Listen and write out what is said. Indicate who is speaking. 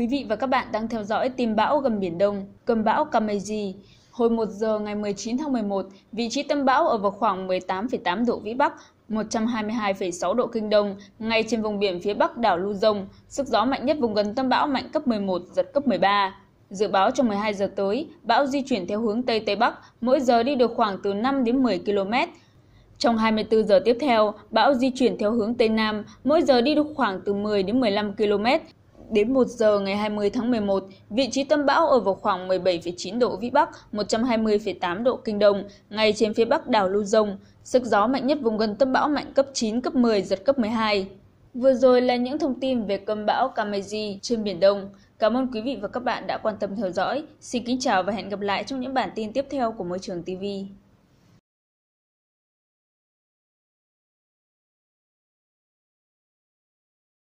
Speaker 1: Quý vị và các bạn đang theo dõi tìm bão gần Biển Đông, cơn bão Kameji. Hồi 1 giờ ngày 19 tháng 11, vị trí tâm bão ở vào khoảng 18,8 độ Vĩ Bắc, 122,6 độ Kinh Đông, ngay trên vùng biển phía bắc đảo Luzon. Sức gió mạnh nhất vùng gần tâm bão mạnh cấp 11, giật cấp 13. Dự báo trong 12 giờ tới, bão di chuyển theo hướng Tây Tây Bắc, mỗi giờ đi được khoảng từ 5 đến 10 km. Trong 24 giờ tiếp theo, bão di chuyển theo hướng Tây Nam, mỗi giờ đi được khoảng từ 10 đến 15 km, Đến 1 giờ ngày 20 tháng 11, vị trí tâm bão ở vào khoảng 17,9 độ Vĩ Bắc, 120,8 độ Kinh Đông, ngay trên phía bắc đảo Luzon. Sức gió mạnh nhất vùng gần tâm bão mạnh cấp 9, cấp 10, giật cấp 12. Vừa rồi là những thông tin về cơn bão Kameji trên Biển Đông. Cảm ơn quý vị và các bạn đã quan tâm theo dõi. Xin kính chào và hẹn gặp lại trong những bản tin tiếp
Speaker 2: theo của Môi trường TV.